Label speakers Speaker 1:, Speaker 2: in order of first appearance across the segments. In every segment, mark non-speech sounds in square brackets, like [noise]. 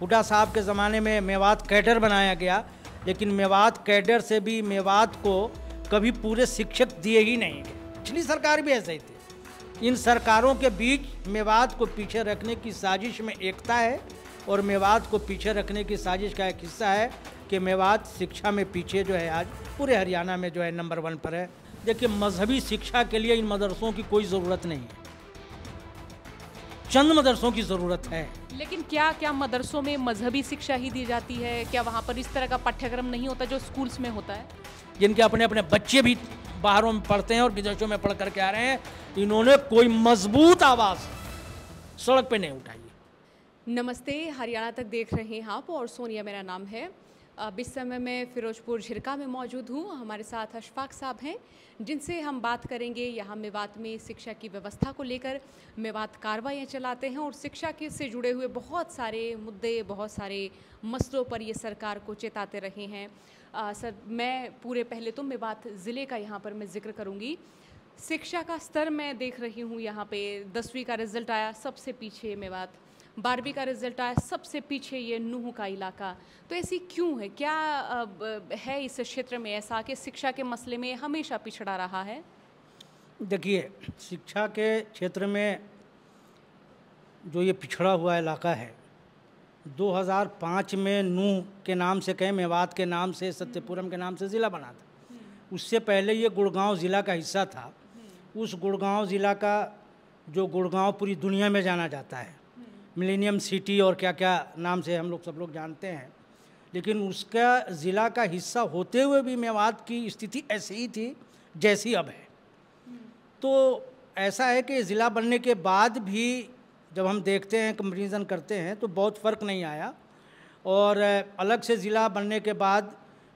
Speaker 1: हुडा साहब के ज़माने में मेवात कैडर बनाया गया लेकिन मेवात कैडर से भी मेवात को कभी पूरे शिक्षक दिए ही नहीं पिछली सरकार भी ऐसे ही थी इन सरकारों के बीच मेवात को पीछे रखने की साजिश में एकता है और मेवात को पीछे रखने की साजिश का एक हिस्सा है कि मेवात शिक्षा में पीछे जो है आज पूरे हरियाणा में जो है नंबर वन पर है देखिए मजहबी शिक्षा के लिए इन मदरसों की कोई ज़रूरत नहीं है चंद मदरसों की ज़रूरत है
Speaker 2: लेकिन क्या क्या मदरसों में मजहबी शिक्षा ही दी जाती है क्या वहाँ पर इस तरह का पाठ्यक्रम नहीं होता जो स्कूल्स में होता है
Speaker 1: जिनके अपने अपने बच्चे भी बाहरों में पढ़ते हैं और विदेशों में पढ़ करके आ रहे हैं इन्होंने कोई मजबूत आवाज़ सड़क पर नहीं उठाई
Speaker 2: नमस्ते हरियाणा तक देख रहे हैं आप और सोनिया मेरा नाम है अब इस समय मैं फ़िरोजपुर झिरका में मौजूद हूँ हमारे साथ अशफाक साहब हैं जिनसे हम बात करेंगे यहाँ मेवात में शिक्षा की व्यवस्था को लेकर मेवात कार्रवाइयाँ चलाते हैं और शिक्षा के से जुड़े हुए बहुत सारे मुद्दे बहुत सारे मसलों पर ये सरकार को चेताते रहे हैं आ, सर मैं पूरे पहले तो मेवात ज़िले का यहाँ पर मैं जिक्र करूँगी शिक्षा का स्तर मैं देख रही हूँ यहाँ पर दसवीं का रिजल्ट आया सबसे पीछे मेवात बारहवीं का रिजल्ट आया सबसे पीछे ये नूह का इलाका तो ऐसी क्यों है क्या है इस क्षेत्र में ऐसा कि शिक्षा के मसले में हमेशा पिछड़ा रहा है
Speaker 1: देखिए शिक्षा के क्षेत्र में जो ये पिछड़ा हुआ इलाका है 2005 में नूह के नाम से कहें मेवात के नाम से सत्यपुरम के नाम से ज़िला बना था हम्म। उससे पहले ये गुड़गांव ज़िला का हिस्सा था हम्म। उस गुड़गांव ज़िला का जो गुड़गांव पूरी दुनिया में जाना जाता है मिलेनियम सिटी और क्या क्या नाम से हम लोग सब लोग जानते हैं लेकिन उसका ज़िला का हिस्सा होते हुए भी मेवात की स्थिति ऐसी ही थी जैसी अब है तो ऐसा है कि ज़िला बनने के बाद भी जब हम देखते हैं कंपेरिजन करते हैं तो बहुत फ़र्क नहीं आया और अलग से ज़िला बनने के बाद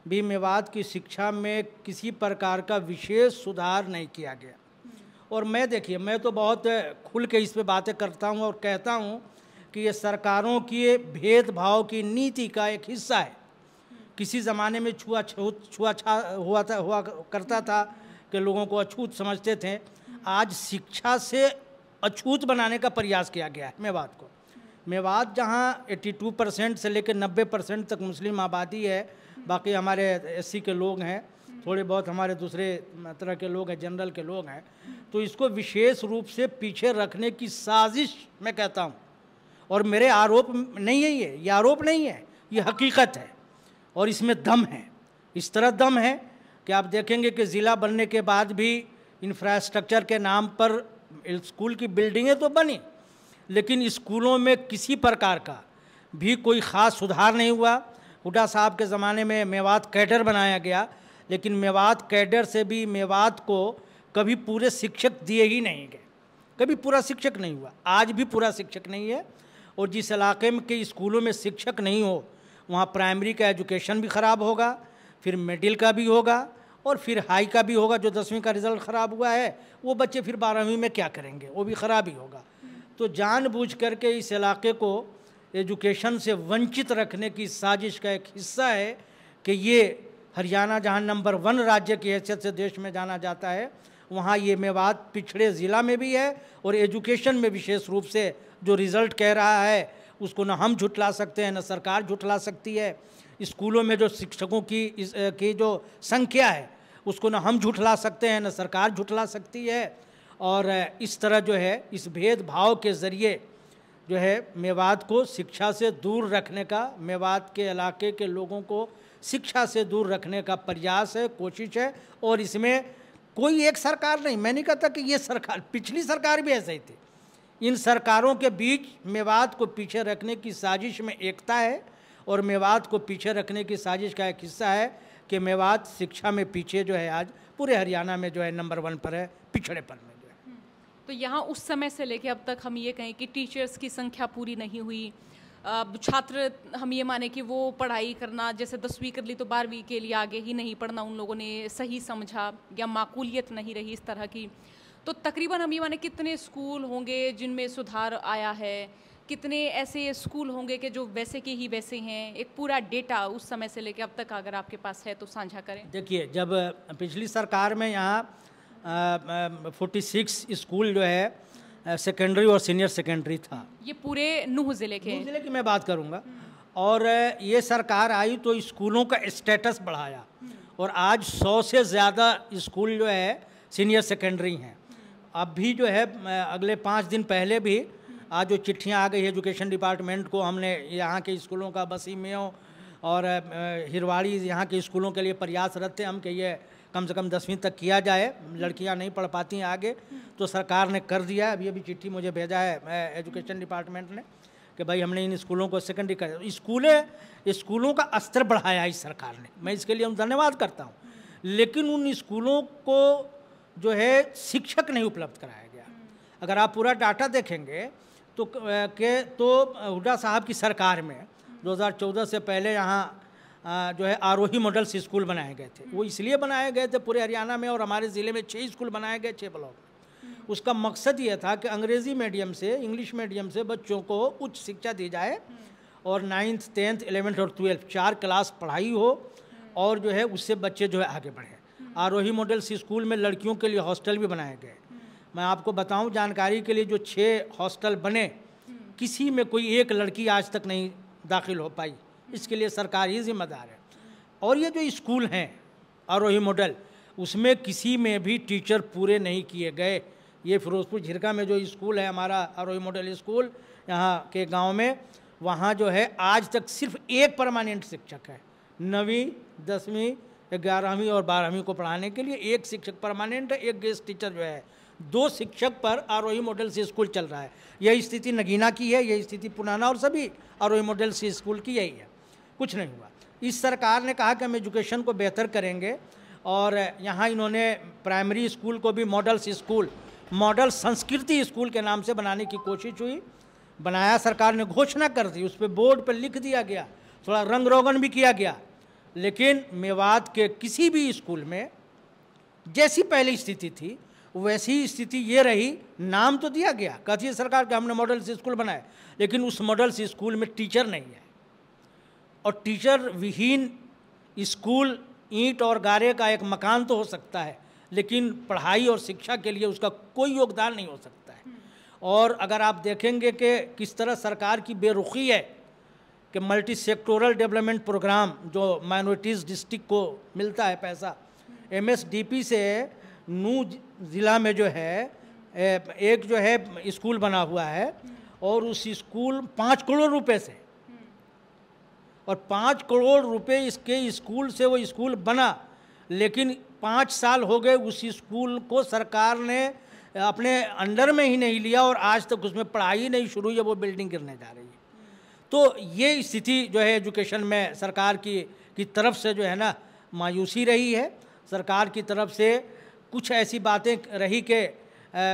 Speaker 1: भी मेवात की शिक्षा में किसी प्रकार का विशेष सुधार नहीं किया गया और मैं देखिए मैं तो बहुत खुल के इस पे बातें करता हूँ और कहता हूँ कि ये सरकारों की भेदभाव की नीति का एक हिस्सा है किसी ज़माने में छुआ छुआछा हुआ था हुआ करता था कि लोगों को अछूत समझते थे आज शिक्षा से अछूत बनाने का प्रयास किया गया है मेवात को मेवात जहाँ 82 परसेंट से लेकर 90 परसेंट तक मुस्लिम आबादी है बाकी हमारे एससी के लोग हैं थोड़े बहुत हमारे दूसरे तरह के लोग हैं जनरल के लोग हैं तो इसको विशेष रूप से पीछे रखने की साजिश मैं कहता हूँ और मेरे आरोप नहीं है ये ये आरोप नहीं है ये हकीकत है और इसमें दम है इस तरह दम है कि आप देखेंगे कि ज़िला बनने के बाद भी इंफ्रास्ट्रक्चर के नाम पर स्कूल की बिल्डिंगें तो बनी लेकिन स्कूलों में किसी प्रकार का भी कोई ख़ास सुधार नहीं हुआ हुडा साहब के ज़माने में मेवात कैडर बनाया गया लेकिन मेवात कैडर से भी मेवात को कभी पूरे शिक्षक दिए ही नहीं गए कभी पूरा शिक्षक नहीं हुआ आज भी पूरा शिक्षक नहीं है और जिस इलाके में के स्कूलों में शिक्षक नहीं हो वहाँ प्राइमरी का एजुकेशन भी ख़राब होगा फिर मिडिल का भी होगा और फिर हाई का भी होगा जो दसवीं का रिज़ल्ट ख़राब हुआ है वो बच्चे फिर बारहवीं में क्या करेंगे वो भी ख़राब ही होगा तो जानबूझ करके इस इलाके को एजुकेशन से वंचित रखने की साजिश का एक हिस्सा है कि ये हरियाणा जहाँ नंबर वन राज्य की हैसियत से देश में जाना जाता है वहाँ ये मेवात पिछड़े ज़िला में भी है और एजुकेशन में विशेष रूप से जो रिज़ल्ट कह रहा है उसको ना हम झुठला सकते हैं ना सरकार झुठला सकती है स्कूलों में जो शिक्षकों की इस, की जो संख्या है उसको ना हम झुठला सकते हैं ना सरकार झुठला सकती है और इस तरह जो है इस भेदभाव के ज़रिए जो है मेवात को शिक्षा से दूर रखने का मेवात के इलाके के लोगों को शिक्षा से दूर रखने का प्रयास है कोशिश है और इसमें कोई एक सरकार नहीं मैं नहीं कहता कि ये सरकार पिछली सरकार भी ऐसे ही थी इन सरकारों के बीच मेवात को पीछे रखने की साजिश में एकता है और मेवात को पीछे रखने की साजिश का एक हिस्सा है कि मेवात शिक्षा में पीछे जो है आज पूरे हरियाणा में जो है नंबर वन पर है पिछड़ेपन में जो है हम्म।
Speaker 2: तो यहाँ उस समय से लेके अब तक हम ये कहें कि टीचर्स की संख्या पूरी नहीं हुई छात्र हम ये माने कि वो पढ़ाई करना जैसे दसवीं कर ली तो बारहवीं के लिए आगे ही नहीं पढ़ना उन लोगों ने सही समझा या माकूलियत नहीं रही इस तरह की तो तकरीबन हम ये माने कितने स्कूल होंगे जिनमें सुधार आया है कितने ऐसे स्कूल होंगे कि जो वैसे के ही वैसे हैं एक पूरा डेटा उस समय से लेकर अब तक अगर आपके पास है तो साझा करें
Speaker 1: देखिए जब पिछली सरकार में यहाँ फोर्टी सिक्स स्कूल जो है सेकेंडरी और सीनियर सेकेंडरी था ये पूरे नूह ज़िले के नूह ज़िले की मैं बात करूँगा और ये सरकार आई तो स्कूलों का स्टेटस बढ़ाया और आज सौ से ज़्यादा स्कूल जो है सीनियर सेकेंडरी हैं अब भी जो है अगले पाँच दिन पहले भी आज जो चिट्ठियाँ आ गई एजुकेशन डिपार्टमेंट को हमने यहाँ के स्कूलों का बसी मेयों और हिरवाड़ी यहाँ के स्कूलों के लिए प्रयासरत थे हम कि ये कम से कम दसवीं तक किया जाए लड़कियाँ नहीं पढ़ पाती हैं आगे तो सरकार ने कर दिया है अभी अभी चिट्ठी मुझे भेजा है एजुकेशन डिपार्टमेंट ने कि भाई हमने इन स्कूलों को सेकेंडरी कर स्कूलें स्कूलों का स्तर बढ़ाया इस सरकार ने मैं इसके लिए धन्यवाद करता हूँ लेकिन उन स्कूलों को जो है शिक्षक नहीं उपलब्ध कराया गया अगर आप पूरा डाटा देखेंगे तो के तो हुडा साहब की सरकार में 2014 से पहले यहाँ जो है आरोही मॉडल्स स्कूल बनाए गए थे वो इसलिए बनाए गए थे पूरे हरियाणा में और हमारे ज़िले में छः स्कूल बनाए गए छः ब्लॉक उसका मकसद ये था कि अंग्रेज़ी मीडियम से इंग्लिश मीडियम से बच्चों को उच्च शिक्षा दी जाए और नाइन्थ टेंथ एलेवेंथ और ट्वेल्थ चार क्लास पढ़ाई हो और जो है उससे बच्चे जो है आगे बढ़ें आरोही मॉडल स्कूल में लड़कियों के लिए हॉस्टल भी बनाए गए मैं आपको बताऊं जानकारी के लिए जो छः हॉस्टल बने किसी में कोई एक लड़की आज तक नहीं दाखिल हो पाई इसके लिए सरकार ही जिम्मेदार है और ये जो स्कूल हैं आरोही मॉडल उसमें किसी में भी टीचर पूरे नहीं किए गए ये फिरोजपुर झिरका में जो स्कूल है हमारा आरोही मॉडल स्कूल यहाँ के गाँव में वहाँ जो है आज तक सिर्फ एक परमानेंट शिक्षक है नवीं दसवीं ग्यारहवीं और बारहवीं को पढ़ाने के लिए एक शिक्षक परमानेंट एक गेस्ट टीचर जो है दो शिक्षक पर आरोही मॉडल से स्कूल चल रहा है यही स्थिति नगीना की है यही स्थिति पुराना और सभी आरोही मॉडल से स्कूल की यही है कुछ नहीं हुआ इस सरकार ने कहा कि हम एजुकेशन को बेहतर करेंगे और यहाँ इन्होंने प्राइमरी स्कूल को भी models school model Sanskriti school के नाम से बनाने की कोशिश हुई बनाया सरकार ने घोषणा कर दी उस पर बोर्ड पर लिख दिया गया थोड़ा रंग रोगन भी किया गया लेकिन मेवात के किसी भी स्कूल में जैसी पहली स्थिति थी वैसी स्थिति ये रही नाम तो दिया गया कहती है सरकार के हमने मॉडल से स्कूल बनाए लेकिन उस मॉडल से स्कूल में टीचर नहीं है और टीचर विहीन स्कूल ईंट और गारे का एक मकान तो हो सकता है लेकिन पढ़ाई और शिक्षा के लिए उसका कोई योगदान नहीं हो सकता है और अगर आप देखेंगे कि किस तरह सरकार की बेरुखी है कि मल्टी सेक्टोरल डेवलपमेंट प्रोग्राम जो माइनॉरिटीज़ डिस्ट्रिक्ट को मिलता है पैसा एमएसडीपी से नू ज़िला में जो है एक जो है स्कूल बना हुआ है और उस स्कूल पाँच करोड़ रुपए से और पाँच करोड़ रुपए इसके स्कूल से वो स्कूल बना लेकिन पाँच साल हो गए उस स्कूल को सरकार ने अपने अंडर में ही नहीं लिया और आज तक उसमें पढ़ाई नहीं शुरू हुई है वो बिल्डिंग गिरने जा रही है तो ये स्थिति जो है एजुकेशन में सरकार की की तरफ से जो है ना मायूसी रही है सरकार की तरफ से कुछ ऐसी बातें रही कि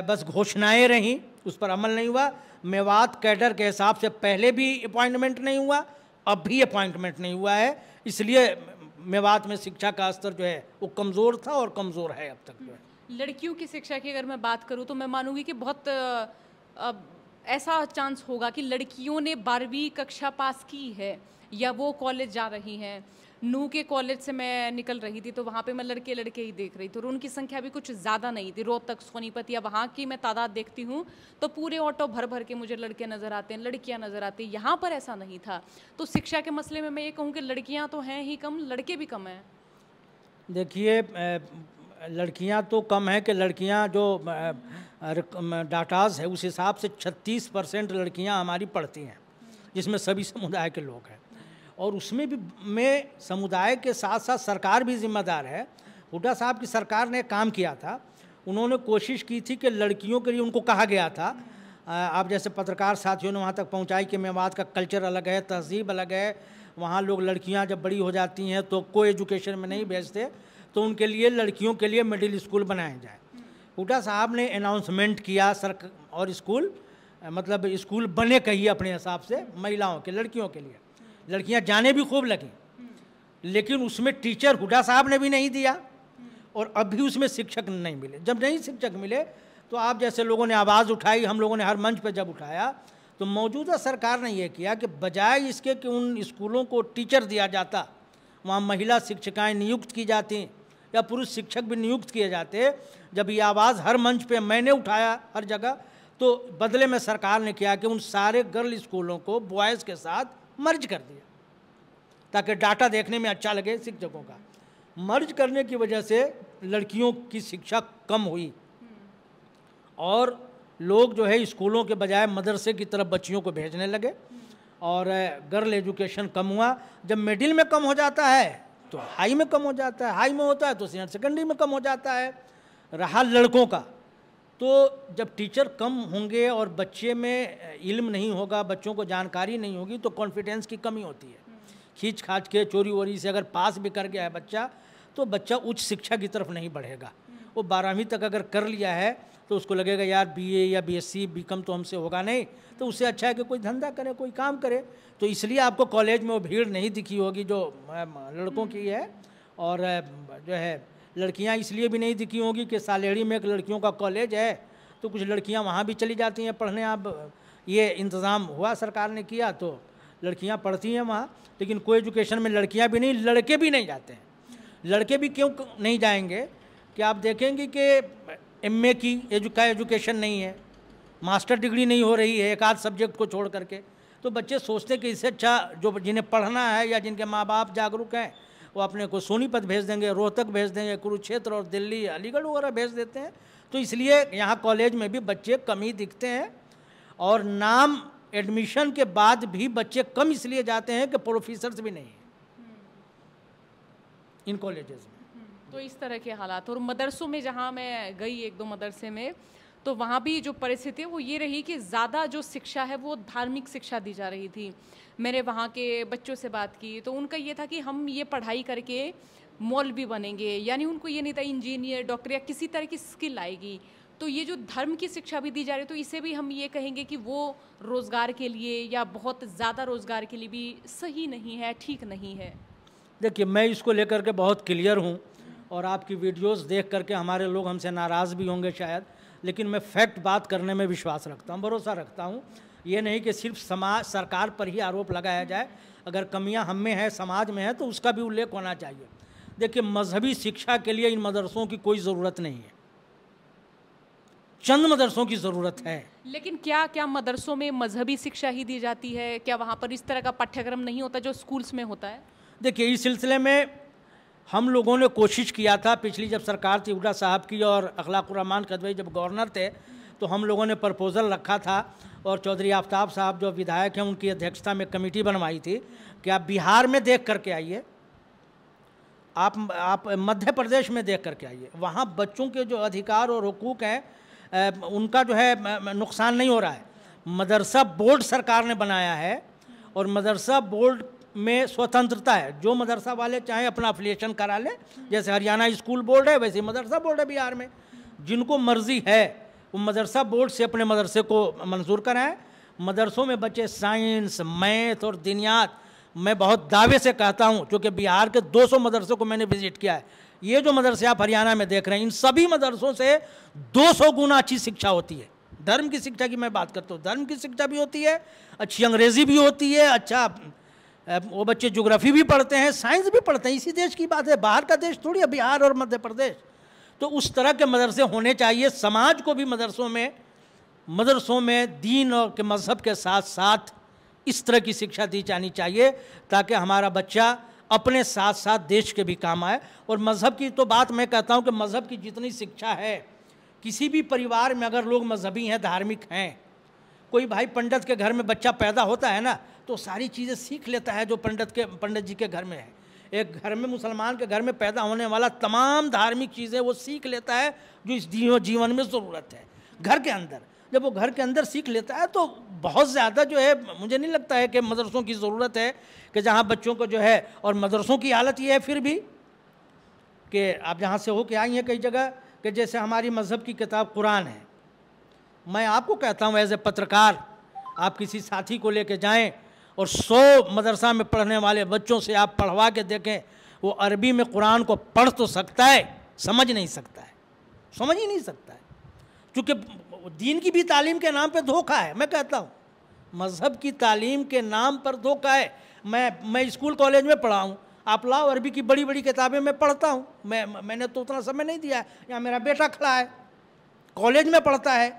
Speaker 1: बस घोषणाएं रहीं उस पर अमल नहीं हुआ मेवात कैडर के हिसाब से पहले भी अपॉइंटमेंट नहीं हुआ अब भी अपॉइंटमेंट नहीं हुआ है इसलिए मेवात में शिक्षा का स्तर जो है वो कमज़ोर था और कमज़ोर है अब तक जो है
Speaker 2: लड़कियों की शिक्षा की अगर मैं बात करूँ तो मैं मानूंगी कि बहुत अब ऐसा चांस होगा कि लड़कियों ने बारहवीं कक्षा पास की है या वो कॉलेज जा रही हैं नू के कॉलेज से मैं निकल रही थी तो वहाँ पे मैं लड़के लड़के ही देख रही थी और उनकी संख्या भी कुछ ज़्यादा नहीं थी रोहतक सोनीपत या वहाँ की मैं तादाद देखती हूँ तो पूरे ऑटो भर भर के मुझे लड़के नज़र आते हैं लड़कियाँ नज़र आती हैं यहाँ पर ऐसा नहीं था तो शिक्षा के मसले में मैं ये कहूँ कि लड़कियाँ तो हैं ही कम लड़के भी कम हैं
Speaker 1: देखिए लड़कियाँ तो कम हैं कि लड़कियाँ जो डाटाज है उस हिसाब से 36 परसेंट लड़कियाँ हमारी पढ़ती हैं जिसमें सभी समुदाय के लोग हैं और उसमें भी में समुदाय के साथ साथ सरकार भी जिम्मेदार है हुडा साहब की सरकार ने काम किया था उन्होंने कोशिश की थी कि लड़कियों के लिए उनको कहा गया था आप जैसे पत्रकार साथियों ने वहाँ तक पहुँचाई कि मेवाद का कल्चर अलग है तहजीब अलग है वहाँ लोग लड़कियाँ जब बड़ी हो जाती हैं तो कोई एजुकेशन में नहीं भेजते तो उनके लिए लड़कियों के लिए मिडिल स्कूल बनाए जाएँ हुडा साहब ने अनाउंसमेंट किया सर और स्कूल मतलब स्कूल बने कहिए अपने हिसाब से महिलाओं के लड़कियों के लिए लड़कियां जाने भी खूब लगी लेकिन उसमें टीचर हुडा साहब ने भी नहीं दिया और अभी उसमें शिक्षक नहीं मिले जब नहीं शिक्षक मिले तो आप जैसे लोगों ने आवाज़ उठाई हम लोगों ने हर मंच पर जब उठाया तो मौजूदा सरकार ने यह किया कि बजाय इसके कि उन स्कूलों को टीचर दिया जाता वहाँ महिला शिक्षिकाएँ नियुक्त की जाती या पुरुष शिक्षक भी नियुक्त किए जाते जब ये आवाज़ हर मंच पे मैंने उठाया हर जगह तो बदले में सरकार ने किया कि उन सारे गर्ल स्कूलों को बॉयज़ के साथ मर्ज कर दिया ताकि डाटा देखने में अच्छा लगे शिक्षकों का मर्ज करने की वजह से लड़कियों की शिक्षा कम हुई और लोग जो है स्कूलों के बजाय मदरसे की तरफ बच्चियों को भेजने लगे और गर्ल एजुकेशन कम हुआ जब मिडिल में कम हो जाता है तो हाई में कम हो जाता है हाई में होता है तो सीनियर सेकेंडरी में कम हो जाता है रहा लड़कों का तो जब टीचर कम होंगे और बच्चे में इल्म नहीं होगा बच्चों को जानकारी नहीं होगी तो कॉन्फिडेंस की कमी होती है खींच खाच के चोरी वोरी से अगर पास भी कर गया है बच्चा तो बच्चा उच्च शिक्षा की तरफ नहीं बढ़ेगा वो बारहवीं तक अगर कर लिया है तो उसको लगेगा यार बीए या बीएससी बीकॉम तो हमसे होगा नहीं तो उससे अच्छा है कि कोई धंधा करे कोई काम करे तो इसलिए आपको कॉलेज में वो भीड़ नहीं दिखी होगी जो लड़कों की है और जो है लड़कियाँ इसलिए भी नहीं दिखी होंगी कि सालेड़ी में एक लड़कियों का कॉलेज है तो कुछ लड़कियाँ वहाँ भी चली जाती हैं पढ़ने आप ये इंतज़ाम हुआ सरकार ने किया तो लड़कियाँ पढ़ती हैं वहाँ लेकिन कोई एजुकेशन में लड़कियाँ भी नहीं लड़के भी नहीं जाते हैं लड़के भी क्यों नहीं जाएंगे कि आप देखेंगे कि एम ए की एजु, का एजुकेशन नहीं है मास्टर डिग्री नहीं हो रही है एक आध सब्जेक्ट को छोड़ करके तो बच्चे सोचते कि इससे अच्छा जो जिन्हें पढ़ना है या जिनके माँ बाप जागरूक हैं वो अपने को सोनीपत भेज देंगे रोहतक भेज देंगे कुरुक्षेत्र और दिल्ली अलीगढ़ वगैरह भेज देते हैं तो इसलिए यहाँ कॉलेज में भी बच्चे कम ही दिखते हैं और नाम एडमिशन के बाद भी बच्चे कम इसलिए जाते हैं कि प्रोफेसर्स भी नहीं हैं हम्म। इन कॉलेजेस में
Speaker 2: तो इस तरह के हालात और मदरसों में जहाँ मैं गई एक दो मदरसे में तो वहाँ भी जो परिस्थिति है वो ये रही कि ज़्यादा जो शिक्षा है वो धार्मिक शिक्षा दी जा रही थी मैंने वहाँ के बच्चों से बात की तो उनका ये था कि हम ये पढ़ाई करके मॉल भी बनेंगे यानी उनको ये नहीं था इंजीनियर डॉक्टर या किसी तरह की स्किल आएगी तो ये जो धर्म की शिक्षा भी दी जा रही है तो इसे भी हम ये कहेंगे कि वो रोज़गार के लिए या बहुत ज़्यादा रोज़गार के लिए भी सही नहीं है ठीक नहीं है
Speaker 1: देखिए मैं इसको लेकर के बहुत क्लियर हूँ और आपकी वीडियोस देख करके हमारे लोग हमसे नाराज़ भी होंगे शायद लेकिन मैं फैक्ट बात करने में विश्वास रखता हूँ भरोसा रखता हूँ ये नहीं कि सिर्फ समाज सरकार पर ही आरोप लगाया जाए अगर कमियाँ हम में है समाज में है तो उसका भी उल्लेख होना चाहिए देखिए मजहबी शिक्षा के लिए इन मदरसों की कोई ज़रूरत नहीं है चंद मदरसों की ज़रूरत है
Speaker 2: लेकिन क्या क्या मदरसों में मजहबी शिक्षा ही दी जाती है क्या वहाँ पर इस तरह का पाठ्यक्रम नहीं होता जो स्कूल्स में होता है
Speaker 1: देखिए इस सिलसिले में हम लोगों ने कोशिश किया था पिछली जब सरकार थी उडा साहब की और अखलाकुररहमान कदवई जब गवर्नर थे तो हम लोगों ने प्रपोज़ल रखा था और चौधरी आफ्ताब साहब जो विधायक हैं उनकी अध्यक्षता में कमेटी बनवाई थी कि आप बिहार में देख करके आइए आप आप मध्य प्रदेश में देख करके आइए वहाँ बच्चों के जो अधिकार और हकूक़ हैं उनका जो है नुकसान नहीं हो रहा है मदरसा बोर्ड सरकार ने बनाया है और मदरसा बोर्ड में स्वतंत्रता है जो मदरसा वाले चाहे अपना अफिलिएशन करा ले जैसे हरियाणा स्कूल बोर्ड है वैसे मदरसा बोर्ड है बिहार में जिनको मर्जी है वो मदरसा बोर्ड से अपने मदरसे को मंजूर कराएं मदरसों में बच्चे साइंस मैथ और दिनियात मैं बहुत दावे से कहता हूँ क्योंकि बिहार के दो मदरसों को मैंने विजिट किया है ये जो मदरसे आप हरियाणा में देख रहे हैं इन सभी मदरसों से दो गुना अच्छी शिक्षा होती है धर्म की शिक्षा की मैं बात करता हूँ धर्म की शिक्षा भी होती है अच्छी अंग्रेजी भी होती है अच्छा वो बच्चे जोग्राफी भी पढ़ते हैं साइंस भी पढ़ते हैं इसी देश की बात है बाहर का देश थोड़ी है बिहार और मध्य प्रदेश तो उस तरह के मदरसे होने चाहिए समाज को भी मदरसों में मदरसों में दीन और के मज़हब के साथ साथ इस तरह की शिक्षा दी जानी चाहिए ताकि हमारा बच्चा अपने साथ साथ देश के भी काम आए और मज़हब की तो बात मैं कहता हूँ कि मज़हब की जितनी शिक्षा है किसी भी परिवार में अगर लोग मजहबी हैं धार्मिक हैं कोई भाई पंडित के घर में बच्चा पैदा होता है ना तो सारी चीज़ें सीख लेता है जो पंडित के पंडित जी के घर में है एक घर में मुसलमान के घर में पैदा होने वाला तमाम धार्मिक चीज़ें वो सीख लेता है जो इस जीवन में ज़रूरत है घर के अंदर जब वो घर के अंदर सीख लेता है तो बहुत ज़्यादा जो है मुझे नहीं लगता है कि मदरसों की ज़रूरत है कि जहाँ बच्चों को जो है और मदरसों की हालत ये है फिर भी कि आप जहाँ से हो के आई हैं कई जगह कि जैसे हमारी मज़हब की किताब कुरान है मैं आपको कहता हूँ एज ए पत्रकार आप किसी साथी को लेके जाएं और सौ मदरसा में पढ़ने वाले बच्चों से आप पढ़वा के देखें वो अरबी में कुरान को पढ़ तो सकता है समझ नहीं सकता है समझ ही नहीं सकता है क्योंकि दीन की भी तालीम के नाम पर धोखा है मैं कहता हूँ मज़हब की तालीम के नाम पर धोखा है मैं मैं स्कूल कॉलेज में पढ़ा हूँ आप लाओ अरबी की बड़ी बड़ी किताबें मैं पढ़ता हूँ मैं मैंने तो उतना समय नहीं दिया यहाँ मेरा बेटा खड़ा है कॉलेज में पढ़ता है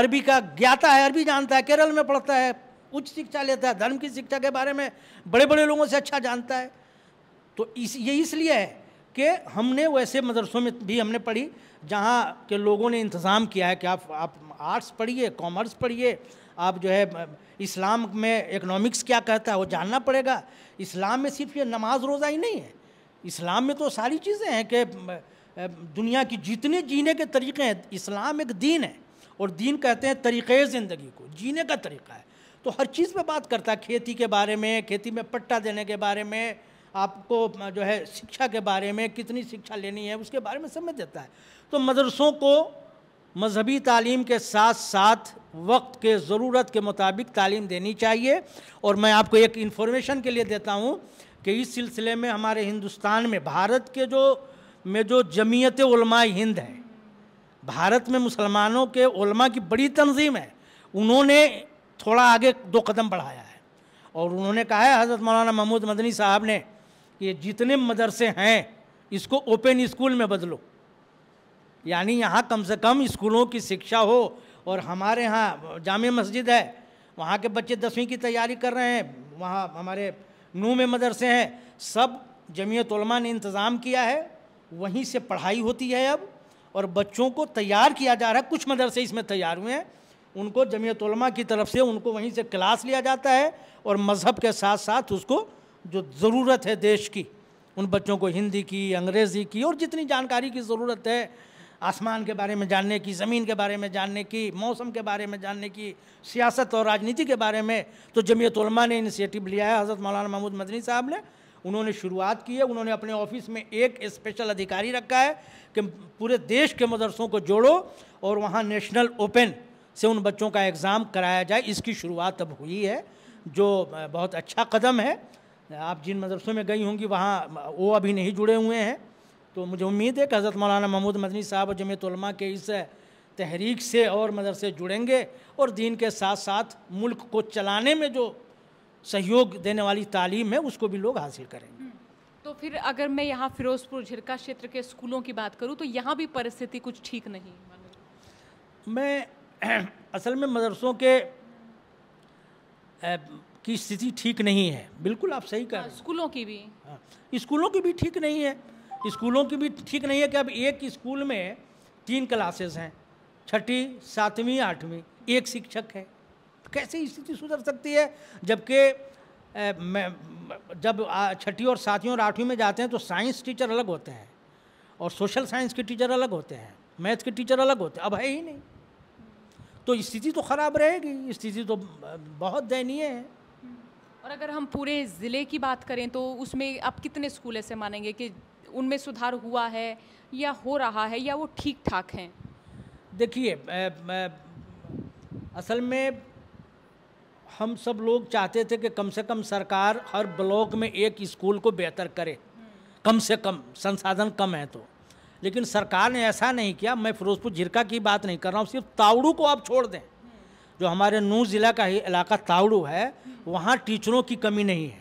Speaker 1: अरबी का ज्ञाता है अरबी जानता है केरल में पढ़ता है उच्च शिक्षा लेता है धर्म की शिक्षा के बारे में बड़े बड़े लोगों से अच्छा जानता है तो इस ये इसलिए है कि हमने वैसे मदरसों में भी हमने पढ़ी जहाँ के लोगों ने इंतज़ाम किया है कि आप आप आर्ट्स पढ़िए कॉमर्स पढ़िए आप जो है इस्लाम में इकनॉमिक्स क्या कहता है वो जानना पड़ेगा इस्लाम में सिर्फ ये नमाज रोज़ा ही नहीं है इस्लाम में तो सारी चीज़ें हैं कि दुनिया की जितने जीने के तरीके हैं इस्लाम एक दीन है और दीन कहते हैं तरीक़े ज़िंदगी को जीने का तरीका है तो हर चीज़ पे बात करता है खेती के बारे में खेती में पट्टा देने के बारे में आपको जो है शिक्षा के बारे में कितनी शिक्षा लेनी है उसके बारे में समझ देता है तो मदरसों को मजहबी तालीम के साथ साथ वक्त के ज़रूरत के मुताबिक तालीम देनी चाहिए और मैं आपको एक इन्फॉर्मेशन के लिए देता हूँ कि इस सिलसिले में हमारे हिंदुस्तान में भारत के जो में जो जमीयत उलमा हिंद हैं भारत में मुसलमानों के उलमा की बड़ी तंजीम है उन्होंने थोड़ा आगे दो कदम बढ़ाया है और उन्होंने कहा है हज़रत मौलाना महमूद मदनी साहब ने कि जितने मदरसे हैं इसको ओपन स्कूल में बदलो यानी यहाँ कम से कम स्कूलों की शिक्षा हो और हमारे यहाँ जाम मस्जिद है वहाँ के बच्चे दसवीं की तैयारी कर रहे हैं वहाँ हमारे नू में मदरसे हैं सब जमीयत ने इंतज़ाम किया है वहीं से पढ़ाई होती है अब और बच्चों को तैयार किया जा रहा है कुछ मदरसे इसमें तैयार हुए हैं उनको जमीयतलमा की तरफ से उनको वहीं से क्लास लिया जाता है और मज़हब के साथ साथ उसको जो ज़रूरत है देश की उन बच्चों को हिंदी की अंग्रेज़ी की और जितनी जानकारी की ज़रूरत है आसमान के बारे में जानने की ज़मीन के बारे में जानने की मौसम के बारे में जानने की सियासत और राजनीति के बारे में तो जमीयतलमा ने इनिशिएटिव लिया है हज़रत मौलाना महमूद मदनी साहब ने उन्होंने शुरुआत की है उन्होंने अपने ऑफिस में एक स्पेशल अधिकारी रखा है कि पूरे देश के मदरसों को जोड़ो और वहाँ नेशनल ओपन से उन बच्चों का एग्ज़ाम कराया जाए इसकी शुरुआत अब हुई है जो बहुत अच्छा कदम है आप जिन मदरसों में गई होंगी वहाँ वो अभी नहीं जुड़े हुए हैं तो मुझे उम्मीद है कि हज़रत मौलाना महमूद मदनी साहब और जमयतलमा के इस तहरीक से और मदरसे जुड़ेंगे और दीन के साथ साथ मुल्क को चलाने में जो सहयोग देने वाली तालीम है उसको भी लोग हासिल करेंगे
Speaker 2: हम्म। तो फिर अगर मैं यहाँ फ़िरोज़पुर झिरका क्षेत्र के स्कूलों की बात करूँ तो यहाँ भी परिस्थिति कुछ ठीक नहीं
Speaker 1: मैं [clears throat] असल में मदरसों के की स्थिति ठीक नहीं है बिल्कुल आप सही कह हाँ, रहे हैं
Speaker 2: स्कूलों की भी हाँ
Speaker 1: स्कूलों की भी ठीक नहीं है स्कूलों की भी ठीक नहीं है कि अब एक स्कूल में तीन क्लासेस हैं छठी सातवीं आठवीं एक शिक्षक है तो कैसे स्थिति सुधर सकती है जबकि जब छठी और सातवीं और आठवीं में जाते हैं तो साइंस टीचर अलग होते हैं और सोशल साइंस के टीचर अलग होते हैं मैथ्स के टीचर अलग होते हैं अब है ही नहीं तो स्थिति तो ख़राब रहेगी स्थिति तो बहुत दयनीय है
Speaker 2: और अगर हम पूरे ज़िले की बात करें तो उसमें आप कितने स्कूल ऐसे मानेंगे कि उनमें सुधार हुआ है या हो रहा है या वो ठीक ठाक हैं
Speaker 1: देखिए असल में हम सब लोग चाहते थे कि कम से कम सरकार हर ब्लॉक में एक स्कूल को बेहतर करे हम्म। कम से कम संसाधन कम है तो लेकिन सरकार ने ऐसा नहीं किया मैं फिरोजपुर झिरका की बात नहीं कर रहा हूँ सिर्फ तावड़ू को आप छोड़ दें जो हमारे नू ज़िला का ही इलाका तावड़ू है वहाँ टीचरों की कमी नहीं है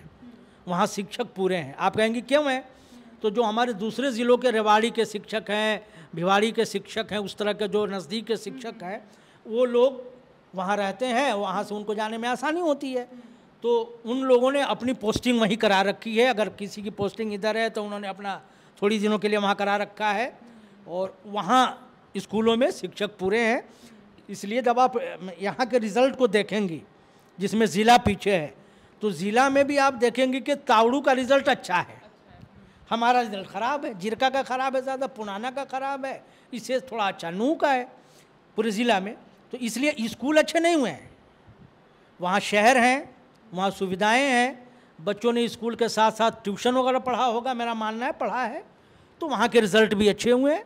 Speaker 1: वहाँ शिक्षक पूरे हैं आप कहेंगे क्यों हैं तो जो हमारे दूसरे ज़िलों के रेवाड़ी के शिक्षक हैं भिवाड़ी के शिक्षक हैं उस तरह के जो नज़दीक के शिक्षक हैं वो लोग वहाँ रहते हैं वहाँ से उनको जाने में आसानी होती है तो उन लोगों ने अपनी पोस्टिंग वहीं करा रखी है अगर किसी की पोस्टिंग इधर है तो उन्होंने अपना थोड़ी दिनों के लिए वहाँ करा रखा है और वहाँ स्कूलों में शिक्षक पूरे हैं इसलिए जब आप यहाँ के रिज़ल्ट को देखेंगी जिसमें ज़िला पीछे है तो ज़िला में भी आप देखेंगे कि तावड़ू का रिज़ल्ट अच्छा है हमारा रिजल्ट ख़राब है जिरका का ख़राब है ज़्यादा पुनाना का ख़राब है इससे थोड़ा अच्छा नूह का है पूरे ज़िला में तो इसलिए स्कूल अच्छे नहीं हुए हैं वहाँ शहर हैं वहाँ सुविधाएँ हैं बच्चों ने स्कूल के साथ साथ ट्यूशन वगैरह पढ़ा होगा मेरा मानना है पढ़ा है तो वहाँ के रिज़ल्ट भी अच्छे हुए हैं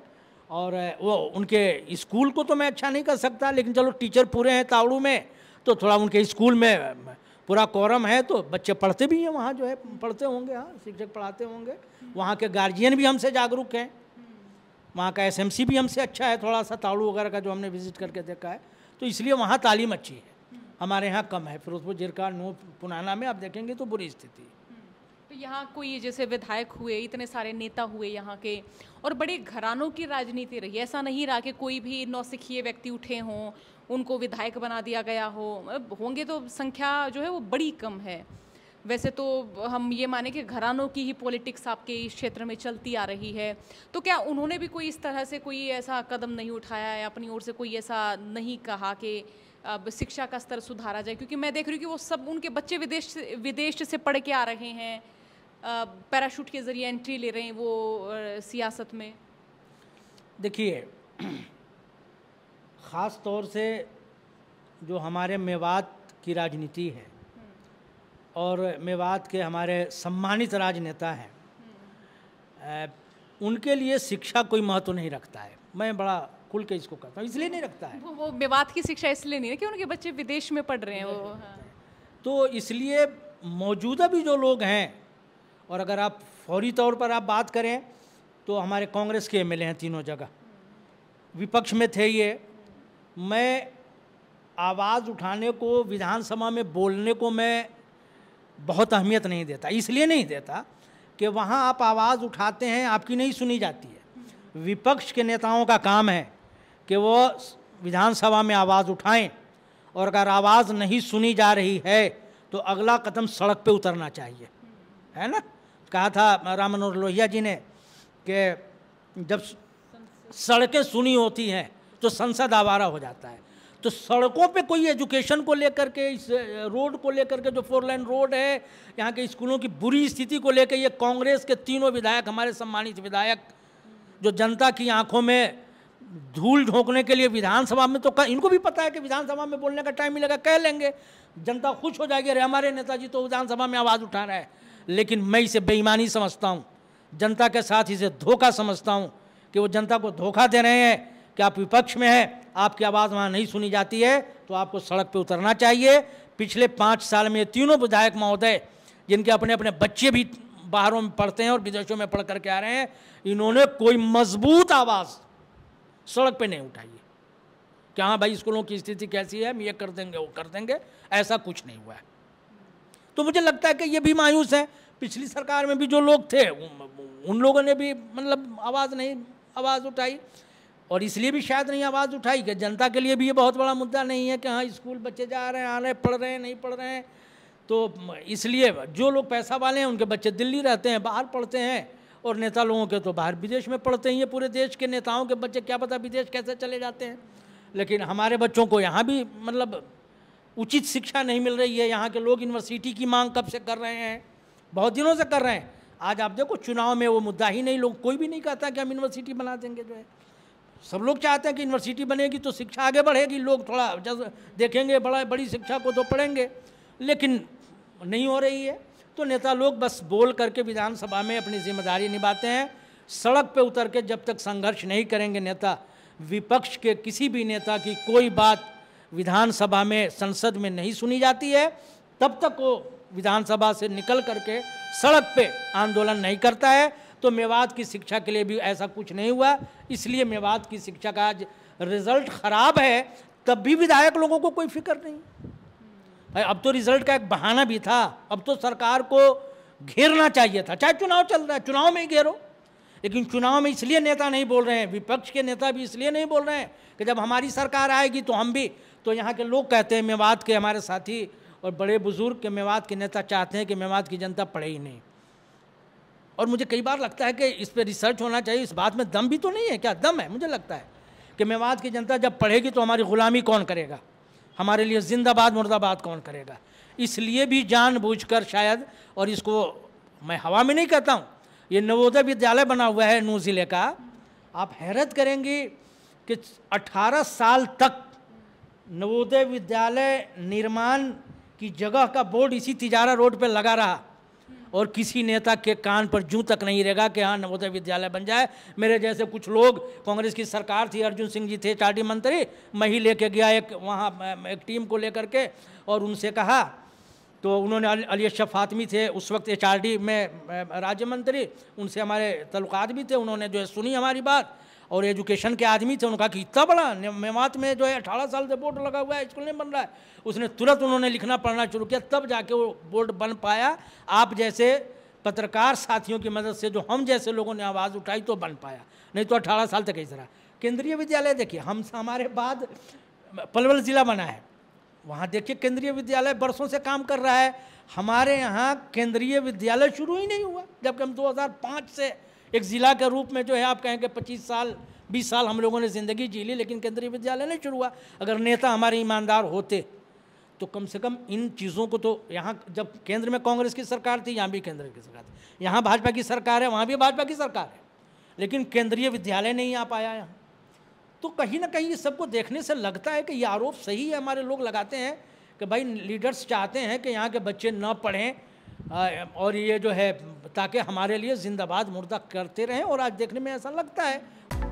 Speaker 1: और वो उनके स्कूल को तो मैं अच्छा नहीं कर सकता लेकिन चलो टीचर पूरे हैं तावड़ू में तो थोड़ा उनके स्कूल में पूरा कोरम है तो बच्चे पढ़ते भी हैं वहाँ जो है पढ़ते होंगे हाँ शिक्षक पढ़ाते होंगे वहाँ के गार्जियन भी हमसे जागरूक हैं वहाँ का एस भी हमसे अच्छा है थोड़ा सा ताड़ू वगैरह का जो हमने विज़िट करके देखा है तो इसलिए वहाँ तालीम अच्छी है हमारे यहाँ कम है फिरोजपुर जिरका नू पुनाना में आप देखेंगे तो बुरी स्थिति है
Speaker 2: तो यहाँ कोई जैसे विधायक हुए इतने सारे नेता हुए यहाँ के और बड़े घरानों की राजनीति रही ऐसा नहीं रहा कि कोई भी नौसिखिए व्यक्ति उठे हों उनको विधायक बना दिया गया हो होंगे तो संख्या जो है वो बड़ी कम है वैसे तो हम ये माने कि घरानों की ही पॉलिटिक्स आपके इस क्षेत्र में चलती आ रही है तो क्या उन्होंने भी कोई इस तरह से कोई ऐसा कदम नहीं उठाया है अपनी ओर से कोई ऐसा नहीं कहा कि अब शिक्षा का स्तर सुधारा जाए क्योंकि मैं देख रही हूँ कि वो सब उनके बच्चे विदेश विदेश से पढ़ के आ रहे हैं पैराशूट के ज़रिए एंट्री ले रहे हैं वो सियासत में
Speaker 1: देखिए [clears throat] ख़ास तौर से जो हमारे मेवात की राजनीति है हम्म। और मेवात के हमारे सम्मानित राजनेता हैं हम्म। उनके लिए शिक्षा कोई महत्व नहीं रखता है मैं बड़ा खुल के इसको करता हूँ इसलिए नहीं रखता
Speaker 2: है वो, वो मेवात की शिक्षा इसलिए नहीं है कि उनके बच्चे विदेश में पढ़ रहे हैं वो हाँ।
Speaker 1: तो इसलिए मौजूदा भी जो लोग हैं और अगर आप फौरी तौर पर आप बात करें तो हमारे कांग्रेस के एमएलए हैं तीनों जगह विपक्ष में थे ये मैं आवाज़ उठाने को विधानसभा में बोलने को मैं बहुत अहमियत नहीं देता इसलिए नहीं देता कि वहाँ आप आवाज़ उठाते हैं आपकी नहीं सुनी जाती है विपक्ष के नेताओं का काम है कि वो विधानसभा में आवाज़ उठाएं और अगर आवाज़ नहीं सुनी जा रही है तो अगला कदम सड़क पे उतरना चाहिए है ना कहा था राम मनोहर लोहिया जी ने कि जब सड़कें सुनी होती हैं तो संसद आवारा हो जाता है तो सड़कों पे कोई एजुकेशन को लेकर के इस रोड को लेकर के जो फोर लाइन रोड है यहाँ के स्कूलों की बुरी स्थिति को लेकर ये कांग्रेस के तीनों विधायक हमारे सम्मानित विधायक जो जनता की आंखों में धूल झोंकने के लिए विधानसभा में तो कर, इनको भी पता है कि विधानसभा में बोलने का टाइम मिलेगा कह लेंगे जनता खुश हो जाएगी अरे हमारे नेताजी तो विधानसभा में आवाज़ उठा रहा है लेकिन मैं इसे बेईमानी समझता हूँ जनता के साथ इसे धोखा समझता हूँ कि वो जनता को धोखा दे रहे हैं कि आप विपक्ष में हैं आपकी आवाज़ वहाँ नहीं सुनी जाती है तो आपको सड़क पर उतरना चाहिए पिछले पाँच साल में तीनों विधायक महोदय जिनके अपने अपने बच्चे भी बाहरों में पढ़ते हैं और विदेशों में पढ़ करके आ रहे हैं इन्होंने कोई मजबूत आवाज़ सड़क पे नहीं उठाई है हाँ भाई स्कूलों की स्थिति कैसी है हम ये कर देंगे वो कर देंगे ऐसा कुछ नहीं हुआ है तो मुझे लगता है कि ये भी मायूस हैं पिछली सरकार में भी जो लोग थे उन लोगों ने भी मतलब आवाज़ नहीं आवाज़ उठाई और इसलिए भी शायद नहीं आवाज़ उठाई कि जनता के लिए भी ये बहुत बड़ा मुद्दा नहीं है कि हाँ स्कूल बच्चे जा रहे हैं आ रहे हैं पढ़ रहे हैं नहीं पढ़ रहे हैं तो इसलिए जो लोग पैसा वाले हैं उनके बच्चे दिल्ली रहते हैं बाहर पढ़ते हैं और नेता लोगों के तो बाहर विदेश में पढ़ते ही हैं पूरे देश के नेताओं के बच्चे क्या पता विदेश कैसे चले जाते हैं लेकिन हमारे बच्चों को यहाँ भी मतलब उचित शिक्षा नहीं मिल रही है यहाँ के लोग यूनिवर्सिटी की मांग कब से कर रहे हैं बहुत दिनों से कर रहे हैं आज आप देखो चुनाव में वो मुद्दा ही नहीं लोग कोई भी नहीं कहता कि हम यूनिवर्सिटी बना देंगे जो है सब लोग चाहते हैं कि यूनिवर्सिटी बनेगी तो शिक्षा आगे बढ़ेगी लोग थोड़ा जब देखेंगे बड़ा बड़ी शिक्षा को तो पढ़ेंगे लेकिन नहीं हो रही है तो नेता लोग बस बोल करके विधानसभा में अपनी जिम्मेदारी निभाते हैं सड़क पर उतर के जब तक संघर्ष नहीं करेंगे नेता विपक्ष के किसी भी नेता की कोई बात विधानसभा में संसद में नहीं सुनी जाती है तब तक वो विधानसभा से निकल करके सड़क पे आंदोलन नहीं करता है तो मेवात की शिक्षा के लिए भी ऐसा कुछ नहीं हुआ इसलिए मेवात की शिक्षा का आज रिजल्ट ख़राब है तब भी विधायक लोगों को कोई फिक्र नहीं भाई अब तो रिजल्ट का एक बहाना भी था अब तो सरकार को घेरना चाहिए था चाहे चुनाव चल रहा है चुनाव में ही घेरो लेकिन चुनाव में इसलिए नेता नहीं बोल रहे हैं विपक्ष के नेता भी इसलिए नहीं बोल रहे हैं कि जब हमारी सरकार आएगी तो हम भी तो यहाँ के लोग कहते हैं मेवात के हमारे साथी और बड़े बुजुर्ग के मेवात के नेता चाहते हैं कि मेवात की जनता पढ़े ही नहीं और मुझे कई बार लगता है कि इस पर रिसर्च होना चाहिए इस बात में दम भी तो नहीं है क्या दम है मुझे लगता है कि मेवात की जनता जब पढ़ेगी तो हमारी गुलामी कौन करेगा हमारे लिए जिंदाबाद मुर्दाबाद कौन करेगा इसलिए भी जानबूझकर शायद और इसको मैं हवा में नहीं कहता हूँ ये नवोदय विद्यालय बना हुआ है नू ज़िले का आप हैरत करेंगी कि 18 साल तक नवोदय विद्यालय निर्माण की जगह का बोर्ड इसी तिजारा रोड पर लगा रहा और किसी नेता के कान पर जूं तक नहीं रहेगा कि हाँ नवोदय विद्यालय बन जाए मेरे जैसे कुछ लोग कांग्रेस की सरकार थी अर्जुन सिंह जी थे चार्टी मंत्री मैं ही लेके गया एक वहाँ एक टीम को लेकर के और उनसे कहा तो उन्होंने अली अशफ़ फातमी थे उस वक्त एच में राज्य मंत्री उनसे हमारे तलुकात भी थे उन्होंने जो है सुनी हमारी बात और एजुकेशन के आदमी थे उनका कि इतना बड़ा मेवात में जो है अठारह साल से बोर्ड लगा हुआ है स्कूल नहीं बन रहा है उसने तुरंत उन्होंने लिखना पढ़ना शुरू किया तब जाके वो बोर्ड बन पाया आप जैसे पत्रकार साथियों की मदद से जो हम जैसे लोगों ने आवाज़ उठाई तो बन पाया नहीं तो अठारह साल तक ऐसा रहा केंद्रीय विद्यालय देखिए हम हमारे बाद पलवल ज़िला बना है वहाँ देखिए केंद्रीय विद्यालय बरसों से काम कर रहा है हमारे यहाँ केंद्रीय विद्यालय शुरू ही नहीं हुआ जबकि हम 2005 से एक ज़िला के रूप में जो है आप कहें कि पच्चीस साल बीस साल हम लोगों ने ज़िंदगी जी ली लेकिन केंद्रीय विद्यालय नहीं शुरू हुआ अगर नेता हमारे ईमानदार होते तो कम से कम इन चीज़ों को तो यहाँ जब केंद्र में कांग्रेस की सरकार थी यहाँ भी केंद्र की सरकार थी यहाँ भाजपा की सरकार है वहाँ भी भाजपा की सरकार है लेकिन केंद्रीय विद्यालय नहीं आ पाया यहाँ तो कहीं ना कहीं ये सबको देखने से लगता है कि ये आरोप सही है हमारे लोग लगाते हैं कि भाई लीडर्स चाहते हैं कि यहाँ के बच्चे न पढ़ें और ये जो है ताकि हमारे लिए जिंदाबाद मुर्दा करते रहें और आज देखने में ऐसा लगता है